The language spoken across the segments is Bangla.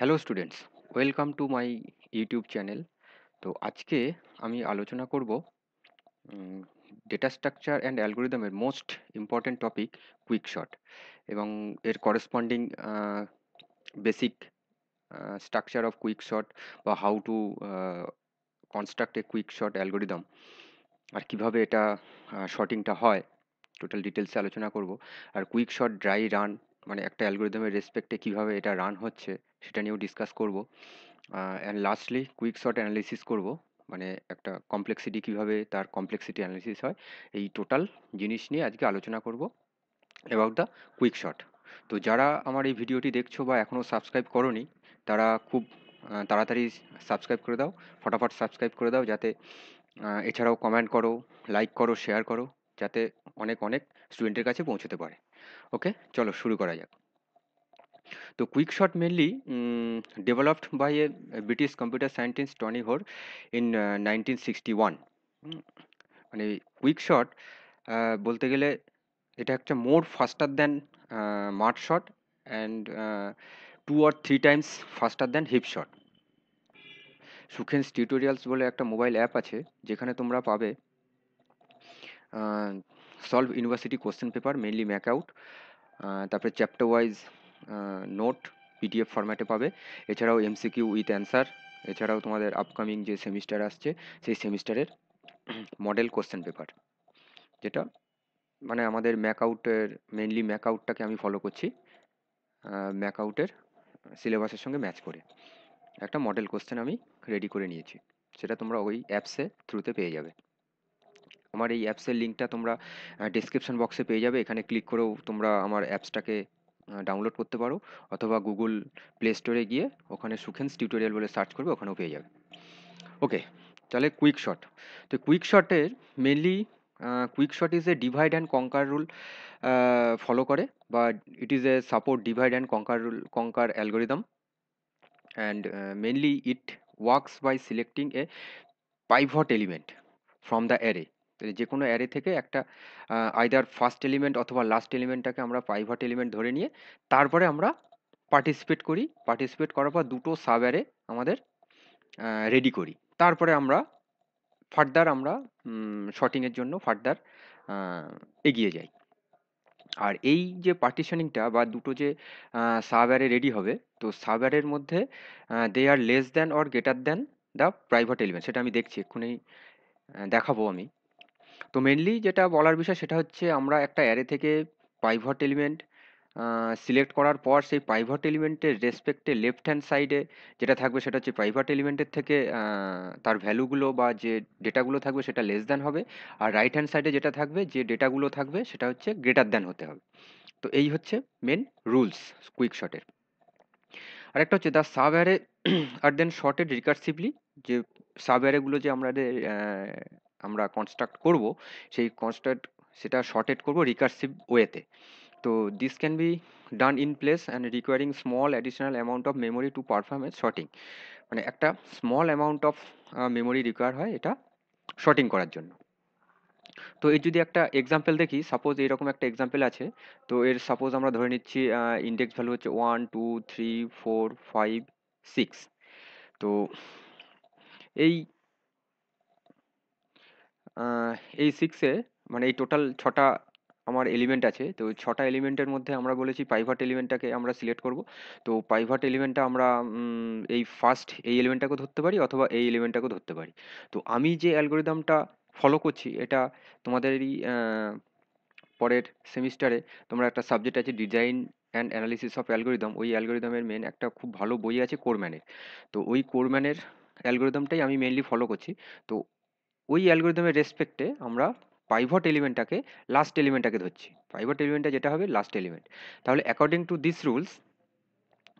Hello students welcome to my YouTube channel তো আজকে আমি আলোচনা করব ডেটা স্ট্রাকচার অ্যান্ড অ্যালগোরিদমের মোস্ট ইম্পর্ট্যান্ট টপিক কুইকশট এবং এর corresponding basic structure of quicksort বা how to construct a quicksort algorithm আর কিভাবে এটা শটিংটা হয় টোটাল ডিটেলসে আলোচনা করব আর কুইক শট ড্রাই রান মানে একটা অ্যালগোরিদমের রেসপেক্টে কিভাবে এটা রান হচ্ছে সেটা নিয়েও ডিসকাস করব and lastly quick sort analysis করব মানে একটা কমপ্লেক্সিটি কীভাবে তার কমপ্লেক্সিটি অ্যানালিসিস হয় এই টোটাল জিনিস নিয়ে আজকে আলোচনা করব অ্যাবাউট দ্য কুইক শট তো যারা আমার এই ভিডিওটি দেখছো বা এখনও সাবস্ক্রাইব করনি তারা খুব তাড়াতাড়ি সাবস্ক্রাইব করে দাও ফটাফট সাবস্ক্রাইব করে দাও যাতে এছাড়াও কমেন্ট করো লাইক করো শেয়ার করো যাতে অনেক অনেক স্টুডেন্টের কাছে পৌঁছতে পারে ওকে চলো শুরু করা যাক তো quick sort mainly developed by a British computer scientist Tony Hoare in nineteen uh, 1961 mm. মানে বলতে গেলে এটা একটা more faster than merge sort and two or three times faster than heap sort Sukhen's tutorials বলে একটা মোবাইল অ্যাপ আছে যেখানে তোমরা পাবে solve university question paper mainly ম্যাক আউট তারপরে চ্যাপ্টার ওয়াইজ নোট পিডিএফ ফরম্যাটে পাবে এছাড়াও এমসিকিউ উইথ অ্যান্সার এছাড়াও তোমাদের আপকামিং যে সেমিস্টার আসছে সেই সেমিস্টারের মডেল কোশ্চেন পেপার যেটা মানে আমাদের ম্যাকআউটের মেনলি ম্যাকআউটটাকে আমি ফলো করছি ম্যাকআউটের সিলেবাসের সঙ্গে ম্যাচ করে একটা মডেল কোশ্চেন আমি রেডি করে নিয়েছি সেটা তোমরা ওই অ্যাপসে থ্রুতে পেয়ে যাবে আমার এই অ্যাপসের লিঙ্কটা তোমরা ডিসক্রিপশন বক্সে পেয়ে যাবে এখানে ক্লিক করেও তোমরা আমার অ্যাপসটাকে ডাউনলোড করতে পারো অথবা গুগল প্লে স্টোরে গিয়ে ওখানে সুখেন্স টিউটোরিয়াল বলে সার্চ করবে ওখানেও পেয়ে যাবে ওকে তাহলে কুইক শট তো কুইক শটের mainly quick sort is a divide and conquer rule follow করে বা it is a support divide and conquer rule conquer algorithm and mainly it works by selecting a pivot element from the array তাহলে মানে যে কোনো অ্যারে থেকে একটা আইদার ফার্স্ট এলিমেন্ট অথবা লাস্ট এলিমেন্টটাকে আমরা প্রাইভেট এলিমেন্ট ধরে নিয়ে তারপরে আমরা পার্টিসিপেট করি পার্টিসিপেট করার পর দুটো সাব অ্যারে আমাদের রেডি করি তারপরে আমরা ফার্দার আমরা শটিংয়ের জন্য ফার্দার এগিয়ে যাই আর এই যে পার্টিশনিংটা বা দুটো যে সাব অ্যারে রেডি হবে তো সাব অ্যারের মধ্যে they are less than or greater than the private element সেটা আমি দেখছি এক্ষুনি দেখাবো আমি তো মেনলি যেটা বলার বিষয় সেটা হচ্ছে আমরা একটা অ্যারে থেকে পাইভট এলিমেন্ট সিলেক্ট করার পর সেই পাইভট এলিমেন্টের রেসপেক্টে লেফট হ্যান্ড সাইডে যেটা থাকবে সেটা হচ্ছে পাইভট এলিমেন্টের থেকে তার ভ্যালুগুলো বা যে ডেটাগুলো থাকবে সেটা লেস দ্যান হবে আর রাইট হ্যান্ড সাইডে যেটা থাকবে যে ডেটাগুলো থাকবে সেটা হচ্ছে গ্রেটার দ্যান হতে হবে তো এই হচ্ছে মেন রুলস কুইক শটের আর একটা হচ্ছে দ্য সাব অ্যারে আর দেন শর্টেড রিকার্সিভলি যে সাব অ্যারেগুলো যে আমাদের আমরা কনস্ট্রাক্ট করব সেই কনস্ট্রাক্ট সেটা শর্টেড করব রিকার্সিভ ওয়েতে তো this can be done in place and requiring small additional amount of memory to a sorting মানে একটা small amount of memory require হয় এটা শর্টিং করার জন্য তো এর যদি একটা এক্সাম্পল দেখি সাপোজ এরকম একটা এক্সাম্পল আছে তো এর সাপোজ আমরা ধরে নিচ্ছি ইন্ডেক্স ভ্যালু হচ্ছে one two three four five six তো এই এই সিক্সে মানে এই টোটাল ছটা আমার এলিমেন্ট আছে তো ছটা এলিমেন্টের মধ্যে আমরা বলেছি প্রাইভেট এলিমেন্টটাকে আমরা সিলেক্ট করব তো প্রাইভেট এলিমেন্টটা আমরা এই ফার্স্ট এই এলিমেন্টটাকে ধরতে পারি অথবা এই এলিমেন্টটাকে ধরতে পারি তো আমি যে অ্যালগোরিদমটা ফলো করছি এটা তোমাদেরই পরের সেমিস্টারে তোমরা একটা সাবজেক্ট আছে design and analysis of algorithm ওই অ্যালগোরিদমের মেন একটা খুব ভালো বই আছে কোরম্যানের তো ওই কোরম্যানের অ্যালগোরিদমটাই আমি মেনলি ফলো করছি তো ওই অ্যালগোরিদমের রেসপেক্টে আমরা পাইভট এলিমেন্টটাকে লাস্ট এলিমেন্টটাকে ধরছি পাইভট এলিমেন্টটা যেটা হবে লাস্ট এলিমেন্ট তাহলে অ্যাকর্ডিং টু দিস রুলস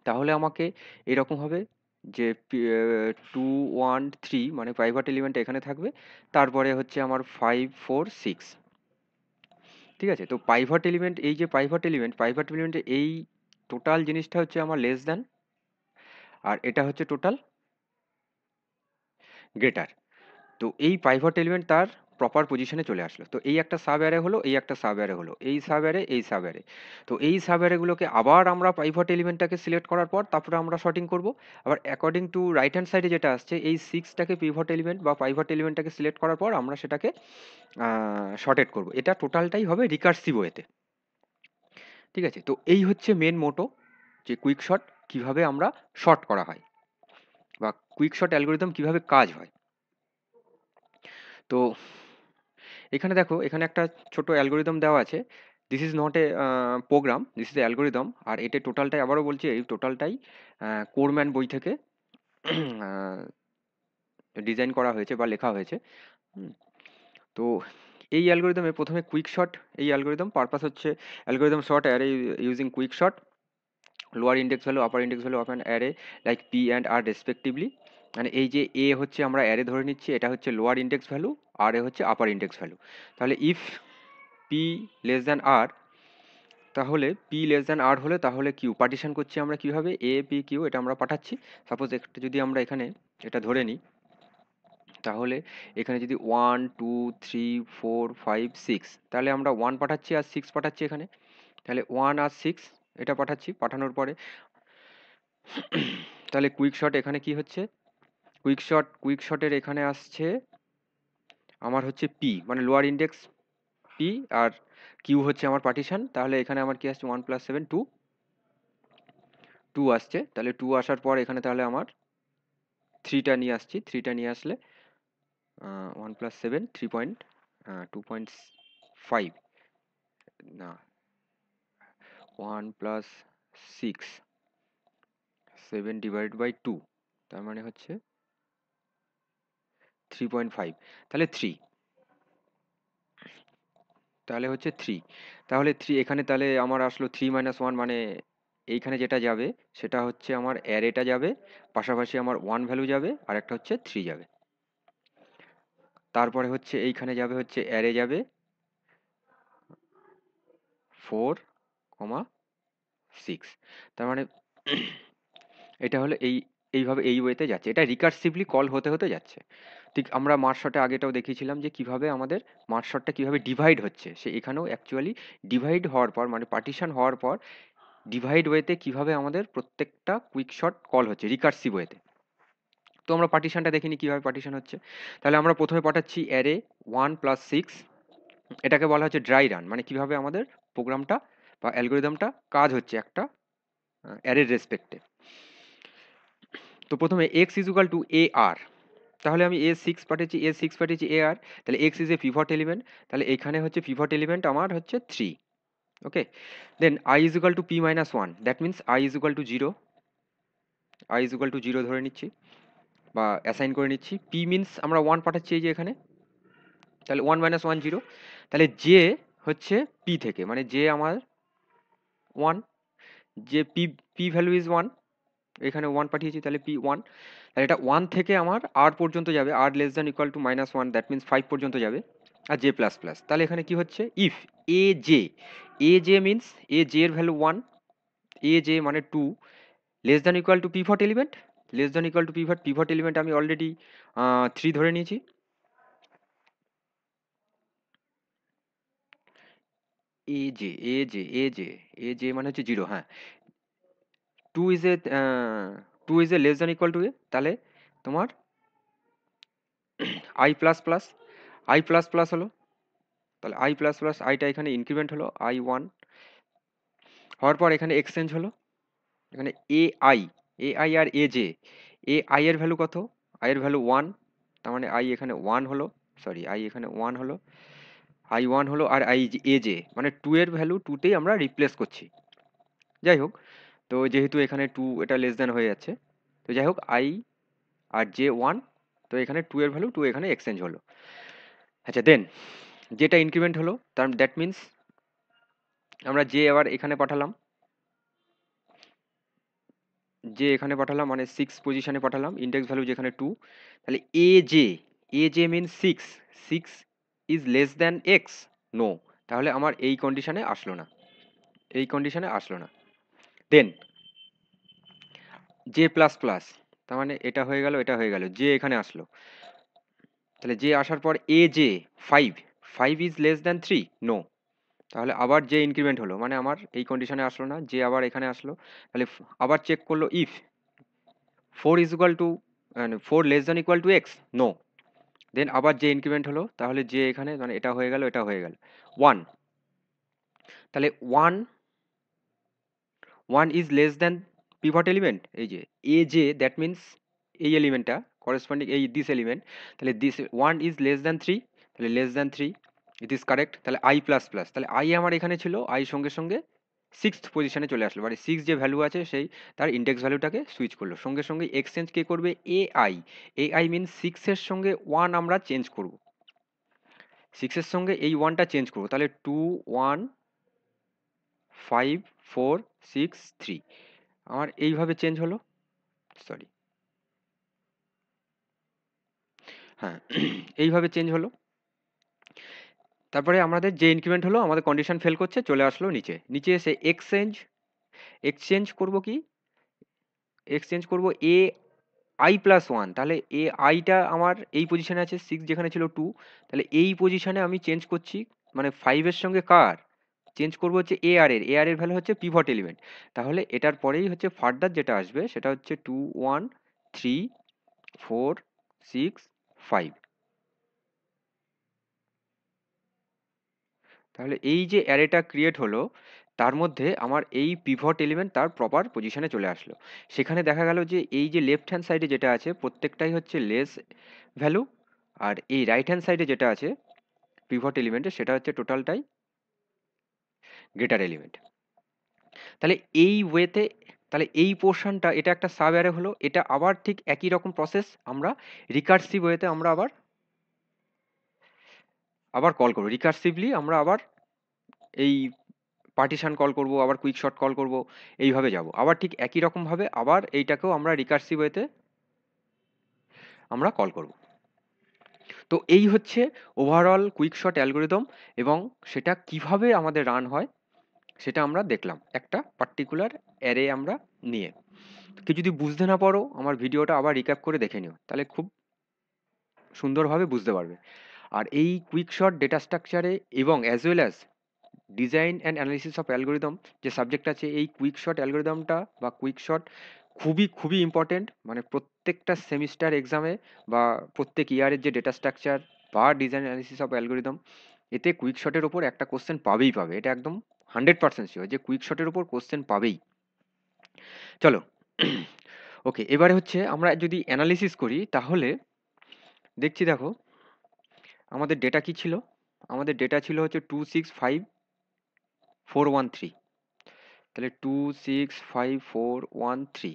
তাহলে আমাকে এরকম হবে যে টু ওয়ান থ্রি মানে প্রাইভেট এলিমেন্ট এখানে থাকবে তারপরে হচ্ছে আমার ফাইভ ফোর সিক্স ঠিক আছে তো প্রাইভেট এলিমেন্ট এই যে প্রাইভেট এলিমেন্ট প্রাইভেট এলিমেন্টে এই টোটাল জিনিসটা হচ্ছে আমার লেস দ্যান আর এটা হচ্ছে টোটাল গ্রেটার তো এই পাইভট এলিমেন্ট তার প্রপার পজিশনে চলে আসলো তো এই একটা সাব অ্যারে হলো এই একটা সাব অ্যারে হলো এই সাব অ্যারে এই সাব অ্যারে তো এই সাব অ্যারেগুলোকে আবার আমরা পাইভট এলিমেন্টটাকে সিলেক্ট করার পর তারপরে আমরা শর্টিং করব আবার অ্যাকর্ডিং টু রাইট হ্যান্ড সাইডে যেটা আসছে এই সিক্সটাকে পিভট এলিমেন্ট বা পাইভট এলিমেন্টটাকে সিলেক্ট করার পর আমরা সেটাকে শর্টেড করব এটা টোটালটাই হবে রিকার্সিভ ওয়েতে ঠিক আছে তো এই হচ্ছে মেন মোটো যে কুইক শট কীভাবে আমরা শর্ট করা হয় বা কুইক শট অ্যালগোরিদম কীভাবে কাজ হয় তো এখানে দেখো এখানে একটা ছোট অ্যালগোরিদম দেওয়া আছে this is not a program this is a algorithm আর এটা টোটালটাই আবারও বলছি এই টোটালটাই কোরম্যান বই থেকে ডিজাইন করা হয়েছে বা লেখা হয়েছে তো এই অ্যালগোরিদমে প্রথমে কুইক শট এই অ্যালগোরিদম পারপাস হচ্ছে algorithm sort array using quick sort lower index value upper index value of an array like P and R respectively মানে এই যে এ হচ্ছে আমরা অ্যারে ধরে নিচ্ছি এটা হচ্ছে লোয়ার ইন্ডেক্স ভ্যালু আর এ হচ্ছে আপার ইন্ডেক্স ভ্যালু তাহলে if P less than R তাহলে পি লেস দ্যান আর হলে তাহলে কিউ পার্টিশন করছি আমরা কীভাবে এ পি কিউ এটা আমরা পাঠাচ্ছি সাপোজ একটা যদি আমরা এখানে এটা ধরে নিই তাহলে এখানে যদি one two three four five six তাহলে আমরা ওয়ান পাঠাচ্ছি আর সিক্স পাঠাচ্ছি এখানে তাহলে ওয়ান আর সিক্স এটা পাঠাচ্ছি পাঠানোর পরে তাহলে কুইক শট এখানে কি হচ্ছে কুইক শট কুইক শটের এখানে আসছে আমার হচ্ছে পি মানে লোয়ার ইন্ডেক্স পি আর কিউ হচ্ছে আমার পার্টিশান তাহলে এখানে আমার কি আসছে one plus seven two two আসছে তাহলে টু আসার পর এখানে তাহলে আমার থ্রিটা নিয়ে আসছি থ্রিটা নিয়ে আসলে one plus seven three point two point five না one plus six seven divide by two তার মানে হচ্ছে থ্রি পয়েন্ট ফাইভ তাহলে থ্রি তাহলে হচ্ছে থ্রি তাহলে থ্রি এখানে তাহলে আমার আসলো থ্রি মাইনাস ওয়ান মানে এইখানে যেটা যাবে সেটা হচ্ছে আমার অ্যারেটা যাবে পাশাপাশি আমার ওয়ান ভ্যালু যাবে আর একটা হচ্ছে থ্রি যাবে তারপরে হচ্ছে এইখানে যাবে হচ্ছে অ্যারে যাবে ফোর কমা সিক্স তার মানে এটা হলো এই এইভাবে এই ওয়েতে যাচ্ছে এটা রিকার্সিভলি কল হতে হতে যাচ্ছে ঠিক আমরা মার্শটে আগেটাও দেখিয়েছিলাম যে কিভাবে আমাদের মার্শটটা কিভাবে ডিভাইড হচ্ছে সে এখানেও অ্যাকচুয়ালি ডিভাইড হওয়ার পর মানে পার্টিশন হওয়ার পর ডিভাইড ওয়েতে কিভাবে আমাদের প্রত্যেকটা শট কল হচ্ছে রিকার্সিভ ওয়েতে তো আমরা পার্টিশানটা দেখিনি কিভাবে পার্টিশান হচ্ছে তাহলে আমরা প্রথমে পাঠাচ্ছি অ্যারে ওয়ান প্লাস সিক্স এটাকে বলা হচ্ছে ড্রাই রান মানে কিভাবে আমাদের প্রোগ্রামটা বা অ্যালগোরিদমটা কাজ হচ্ছে একটা অ্যারের রেসপেক্টে তো প্রথমে X equal to A R তাহলে আমি এ সিক্স পাঠিয়েছি এ সিক্স পাঠিয়েছি এ আর তাহলে X is A pivot element তাহলে এখানে হচ্ছে পিভট এলিমেন্ট আমার হচ্ছে three okay then I is to P minus one that means I is to zero I is to zero ধরে নিচ্ছি বা অ্যাসাইন করে নিচ্ছি পি মিনস আমরা ওয়ান পাঠাচ্ছি এই যে এখানে তাহলে ওয়ান মাইনাস ওয়ান জিরো তাহলে জে হচ্ছে পি থেকে মানে জে আমার ওয়ান যে P P value is one এখানে ওয়ান পাঠিয়েছি তাহলে পি ওয়ান তাহলে এটা ওয়ান থেকে আমার আর পর্যন্ত যাবে R less than equal to minus one that means five পর্যন্ত যাবে আর জে প্লাস প্লাস তাহলে এখানে কি হচ্ছে if A J A J means A J এর ভ্যালু ওয়ান এ জে মানে two less than equal to pivot element less than equal to pivot pivot element আমি অলরেডি থ্রি ধরে নিয়েছি A J A J A J A J মানে হচ্ছে জিরো হ্যাঁ two is A two is A less than equal to A তাহলে তোমার I plus plus I plus plus হলো তাহলে আই প্লাস প্লাস আইটা এখানে ইনক্রিমেন্ট হলো আই ওয়ান হওয়ার পর এখানে এক্সচেঞ্জ হলো এখানে এ আই এ আই আর এ জে এ আই এর ভ্যালু কত আই এর ভ্যালু ওয়ান তার মানে আই এখানে ওয়ান হলো সরি আই এখানে ওয়ান হলো আই ওয়ান হলো আর আই এ জে মানে টু এর ভ্যালু টুতেই আমরা রিপ্লেস করছি যাই হোক তো যেহেতু এখানে টু এটা লেস দেন হয়ে যাচ্ছে তো যাই হোক আই আর জে ওয়ান তো এখানে টু এর ভ্যালু টু এখানে এক্সচেঞ্জ হলো আচ্ছা দেন যেটা ইনক্রিমেন্ট হলো তার দ্যাট মিনস আমরা যে আবার এখানে পাঠালাম যে এখানে পাঠালাম মানে সিক্স পজিশানে পাঠালাম ইন্ডেক্স ভ্যালু যেখানে টু তাহলে A J A J mean six six is less than X no তাহলে আমার এই কন্ডিশানে আসলো না এই কন্ডিশানে আসলো না দেন জে প্লাস প্লাস তার মানে এটা হয়ে গেল এটা হয়ে গেল জে এখানে আসলো তাহলে জে আসার পর A J five five is less than three no তাহলে আবার যে ইনক্রিমেন্ট হলো মানে আমার এই কন্ডিশনে আসলো না যে আবার এখানে আসলো তাহলে আবার চেক করলো if four is equal to four less than equal to X no then আবার যে ইনক্রিমেন্ট হলো তাহলে যে এখানে মানে এটা হয়ে গেল এটা হয়ে গেল ওয়ান তাহলে one one is less than pivot element এই যে এ যে দ্যাট মিন্স এই এলিমেন্টটা করেসপন্ডিং এই দিস এলিমেন্ট তাহলে this one is less than three তাহলে less than three it is correct তাহলে আই প্লাস প্লাস তাহলে আই আমার এখানে ছিল আই সঙ্গে সঙ্গে সিক্সথ পজিশানে চলে আসলো মানে সিক্স যে ভ্যালু আছে সেই তার ইন্ডেক্স ভ্যালুটাকে সুইচ করলো সঙ্গে সঙ্গে এক্সচেঞ্জ কে করবে A I A I means সিক্সের সঙ্গে ওয়ান আমরা চেঞ্জ করব সিক্সের সঙ্গে এই ওয়ানটা চেঞ্জ করবো তাহলে two one five four six three আমার এইভাবে চেঞ্জ হলো সরি হ্যাঁ এইভাবে চেঞ্জ হলো তারপরে আমাদের যে ইনক্রিমেন্ট হলো আমাদের কন্ডিশন ফেল করছে চলে আসলো নিচে নিচে এসে এক্সচেঞ্জ এক্সচেঞ্জ করব কি এক্সচেঞ্জ করব এ আই প্লাস ওয়ান তাহলে এ আইটা আমার এই পজিশানে আছে সিক্স যেখানে ছিল টু তাহলে এই পজিশানে আমি চেঞ্জ করছি মানে ফাইভের সঙ্গে কার চেঞ্জ করব হচ্ছে এ আর এর এ আর এর ভ্যালু হচ্ছে পিভট এলিমেন্ট তাহলে এটার পরেই হচ্ছে ফার্দার যেটা আসবে সেটা হচ্ছে two one three four six five তাহলে এই যে অ্যারেটা ক্রিয়েট হলো তার মধ্যে আমার এই পিভট এলিমেন্ট তার প্রপার পজিশানে চলে আসলো সেখানে দেখা গেল যে এই যে লেফট হ্যান্ড সাইডে যেটা আছে প্রত্যেকটাই হচ্ছে লেস ভ্যালু আর এই রাইট হ্যান্ড সাইডে যেটা আছে পিভট এলিমেন্টে সেটা হচ্ছে টোটালটাই গেটার এলিমেন্ট তাহলে এই ওয়েতে তাহলে এই পোর্শনটা এটা একটা সাব অ্যারে হলো এটা আবার ঠিক একই রকম প্রসেস আমরা রিকার্সিভ ওয়েতে আমরা আবার আবার কল করবো রিকার্সিভলি আমরা আবার এই পার্টিশান কল করব আবার কুইক শট কল করব এইভাবে যাব আবার ঠিক একই রকমভাবে আবার এইটাকেও আমরা রিকার্সিভ ওয়েতে আমরা কল করব তো এই হচ্ছে ওভারঅল কুইক শট অ্যালগোরিদম এবং সেটা কিভাবে আমাদের রান হয় সেটা আমরা দেখলাম একটা পার্টিকুলার অ্যারে আমরা নিয়ে কি যদি বুঝতে না পারো আমার ভিডিওটা আবার রিক্যাপ করে দেখে নিও তাহলে খুব সুন্দরভাবে বুঝতে পারবে আর এই কুইক শট ডেটা স্ট্রাকচারে এবং as well as design and analysis of algorithm যে সাবজেক্ট আছে এই কুইক শট অ্যালগোরিদমটা বা কুইক শট খুবই খুবই ইম্পর্টেন্ট মানে প্রত্যেকটা সেমিস্টার এক্সামে বা প্রত্যেক ইয়ারের যে ডেটা স্ট্রাকচার বা ডিজাইন অ্যানালিসিস অফ অ্যালগোরিদম এতে কুইক শটের ওপর একটা কোশ্চেন পাবেই পাবে এটা একদম হান্ড্রেড পার্সেন্ট শিওর যে কুইক শটের উপর কোশ্চেন পাবেই চলো ওকে এবারে হচ্ছে আমরা যদি অ্যানালিসিস করি তাহলে দেখছি দেখো আমাদের ডেটা কি ছিল আমাদের ডেটা ছিল হচ্ছে two six five four one three তাহলে two six five four one three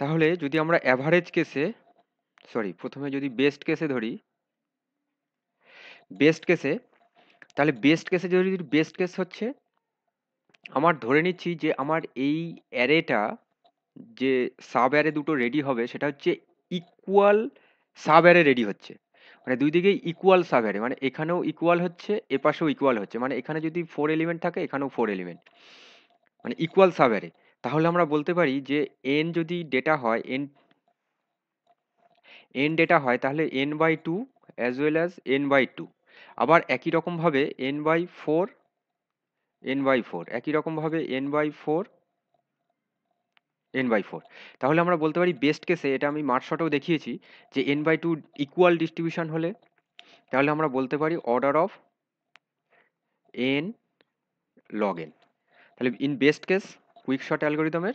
তাহলে যদি আমরা অ্যাভারেজ কেসে সরি প্রথমে যদি বেস্ট কেসে ধরি বেস্ট কেসে তাহলে বেস্ট কেসে যদি বেস্ট কেস হচ্ছে আমার ধরে নিচ্ছি যে আমার এই অ্যারেটা যে সাব অ্যারে দুটো রেডি হবে সেটা হচ্ছে ইকুয়াল সাব অ্যারে রেডি হচ্ছে মানে দুই দিকেই ইকুয়াল সাব অ্যারে মানে এখানেও ইকুয়াল হচ্ছে এপাশেও ইকুয়াল হচ্ছে মানে এখানে যদি ফোর এলিমেন্ট থাকে এখানেও ফোর এলিমেন্ট মানে ইকুয়াল সাব অ্যারে তাহলে আমরা বলতে পারি যে এন যদি ডেটা হয় এন এন ডেটা হয় তাহলে n by two as well as n by two আবার একই রকমভাবে n by four n by four একই রকমভাবে n by four n by four তাহলে আমরা বলতে পারি বেস্ট কেসে এটা আমি মার্কশটেও দেখিয়েছি যে n by two equal distribution হলে তাহলে আমরা বলতে পারি order of n log n তাহলে in best case quick sort অ্যালগোরিদমের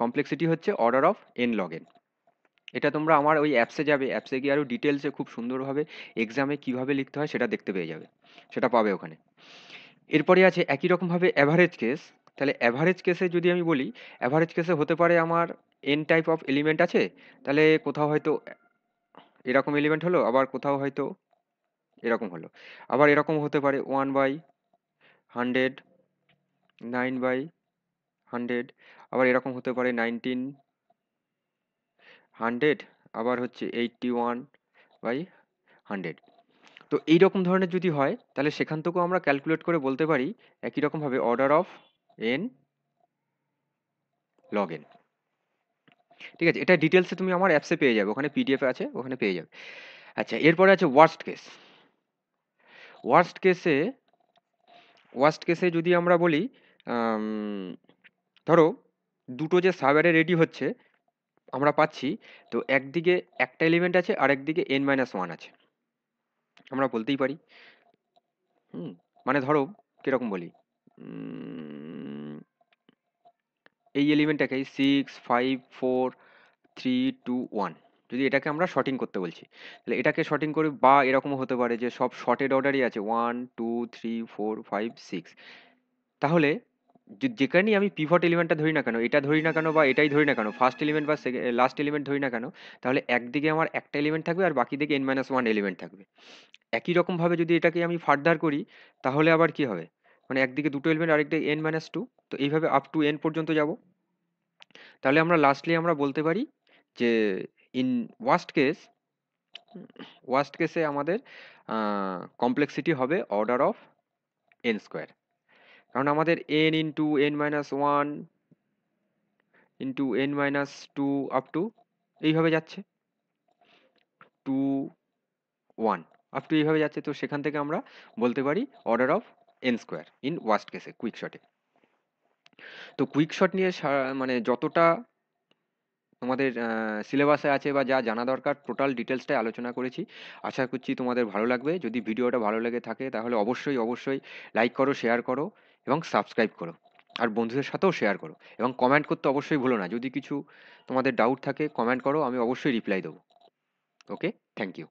কমপ্লেক্সিটি হচ্ছে order of n log n এটা তোমরা আমার ওই অ্যাপসে যাবে অ্যাপসে গিয়ে আরও ডিটেলসে খুব সুন্দরভাবে এক্সামে কিভাবে লিখতে হয় সেটা দেখতে পেয়ে যাবে সেটা পাবে ওখানে এরপরে আছে একই রকমভাবে অ্যাভারেজ কেস তাহলে অ্যাভারেজ কেসে যদি আমি বলি অ্যাভারেজ কেসে হতে পারে আমার এন টাইপ অফ এলিমেন্ট আছে তাহলে কোথাও হয়তো এরকম এলিমেন্ট হলো আবার কোথাও হয়তো এরকম হলো আবার এরকম হতে পারে one by hundred nine by hundred আবার এরকম হতে পারে নাইনটিন হান্ড্রেড আবার হচ্ছে এইটটি ওয়ান বাই হান্ড্রেড তো এই রকম ধরনের যদি হয় তাহলে সেখান থেকেও আমরা ক্যালকুলেট করে বলতে পারি একই রকমভাবে order of n log n ঠিক আছে এটা ডিটেলসে তুমি আমার অ্যাপসে পেয়ে যাবে ওখানে পিডিএফ আছে ওখানে পেয়ে যাবে আচ্ছা এরপরে আছে ওয়ার্স্ট কেস ওয়ার্স্ট কেসে ওয়ার্স্ট কেসে যদি আমরা বলি ধরো দুটো যে সাব অ্যারে রেডি হচ্ছে আমরা পাচ্ছি তো একদিকে একটা এলিমেন্ট আছে আর একদিকে এন মাইনাস ওয়ান আছে আমরা বলতেই পারি হুম মানে ধরো কীরকম বলি এই এলিমেন্টটাকে six five four three two one যদি এটাকে আমরা শর্টিং করতে বলছি তাহলে এটাকে শর্টিং করে বা এরকমও হতে পারে যে সব শর্টেড অর্ডারই আছে one two three four five six তাহলে যেখানেই আমি পিভট এলিমেন্টটা ধরি না কেন এটা ধরি না কেন বা এটাই ধরি না কেন ফার্স্ট এলিমেন্ট বা লাস্ট এলিমেন্ট ধরি না কেন তাহলে একদিকে আমার একটা এলিমেন্ট থাকবে আর বাকি দিকে এন মাইনাস ওয়ান এলিমেন্ট থাকবে একই রকমভাবে যদি এটাকে আমি ফার্দার করি তাহলে আবার কি হবে মানে একদিকে দুটো এলিমেন্ট আরেকদিকে এন মাইনাস টু তো এইভাবে আপ টু এন পর্যন্ত যাব তাহলে আমরা লাস্টলি আমরা বলতে পারি যে ইন ওয়াস্ট কেস ওয়াস্ট কেসে আমাদের কমপ্লেক্সিটি হবে অর্ডার অফ এন স্কোয়ার কারণ আমাদের n into n minus one into n minus two up to এইভাবে যাচ্ছে টু ওয়ান আপ টু এইভাবে যাচ্ছে তো সেখান থেকে আমরা বলতে পারি order of n square in worst কেসে কুইক শটে তো কুইক শট নিয়ে মানে যতটা তোমাদের সিলেবাসে আছে বা যা জানা দরকার টোটাল ডিটেলসটাই আলোচনা করেছি আশা করছি তোমাদের ভালো লাগবে যদি ভিডিওটা ভালো লেগে থাকে তাহলে অবশ্যই অবশ্যই লাইক করো শেয়ার করো এবং সাবস্ক্রাইব করো আর বন্ধুদের সাথেও শেয়ার করো এবং কমেন্ট করতে অবশ্যই ভুলো না যদি কিছু তোমাদের ডাউট থাকে কমেন্ট করো আমি অবশ্যই রিপ্লাই দেবো ওকে থ্যাংক ইউ